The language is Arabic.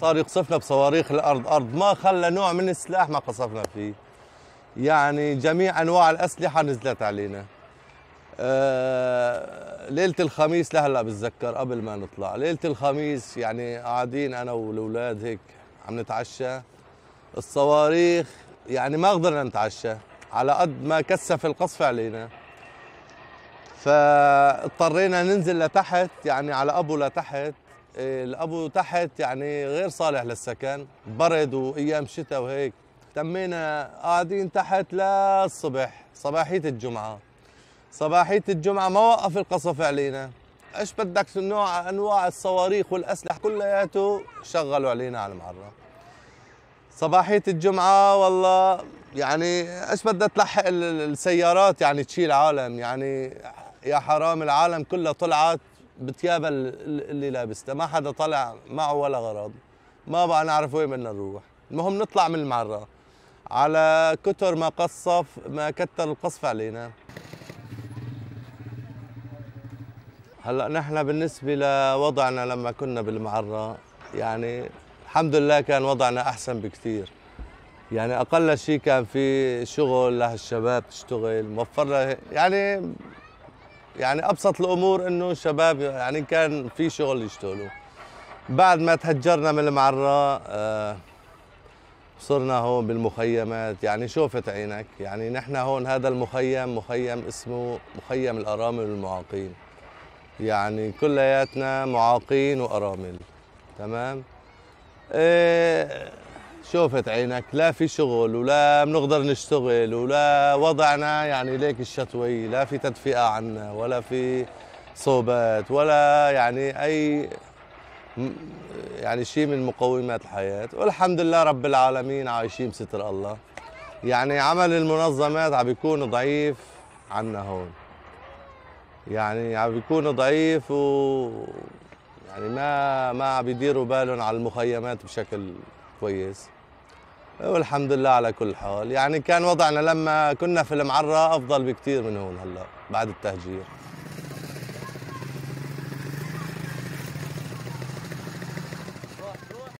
صار يقصفنا بصواريخ الارض ارض ما خلى نوع من السلاح ما قصفنا فيه يعني جميع انواع الاسلحه نزلت علينا آه ليله الخميس لهلا بتذكر قبل ما نطلع ليله الخميس يعني قاعدين انا والاولاد هيك عم نتعشى الصواريخ يعني ما قدرنا نتعشى على قد ما كثف القصف علينا فاضطرينا ننزل لتحت يعني على ابو لتحت الابو تحت يعني غير صالح للسكن برد وايام شتاء وهيك تمينا قاعدين تحت للصبح صباحيه الجمعه صباحيه الجمعه ما وقف القصف علينا ايش بدك نوع انواع الصواريخ والاسلحه كلياته شغلوا علينا على المعره صباحيه الجمعه والله يعني ايش بدها تلحق السيارات يعني تشيل عالم يعني يا حرام العالم كلها طلعت بتيابها اللي لابسته ما حدا طلع معه ولا غرض ما بقى نعرف وين بدنا نروح المهم نطلع من المعرة على كتر ما قصف ما كتر القصف علينا هلا نحن بالنسبه لوضعنا لما كنا بالمعره يعني الحمد لله كان وضعنا احسن بكثير يعني اقل شيء كان في شغل لهالشباب تشتغل موفر يعني يعني ابسط الامور انه الشباب يعني كان في شغل يشتغلوا بعد ما تهجرنا من المعره آه، صرنا هون بالمخيمات يعني شوفت عينك يعني نحن هون هذا المخيم مخيم اسمه مخيم الارامل والمعاقين يعني كلياتنا معاقين وارامل تمام إيه شوفت عينك لا في شغل ولا بنقدر نشتغل ولا وضعنا يعني ليك الشتوي لا في تدفئة عنا ولا في صوبات ولا يعني أي يعني شيء من مقومات الحياة والحمد لله رب العالمين عايشين بستر الله يعني عمل المنظمات عم بيكون ضعيف عنا هون يعني عم بيكون ضعيف و يعني ما ما عم بيديروا بالهم على المخيمات بشكل كويس والحمد لله على كل حال يعني كان وضعنا لما كنا في المعرة أفضل بكثير من هون هلا بعد التهجير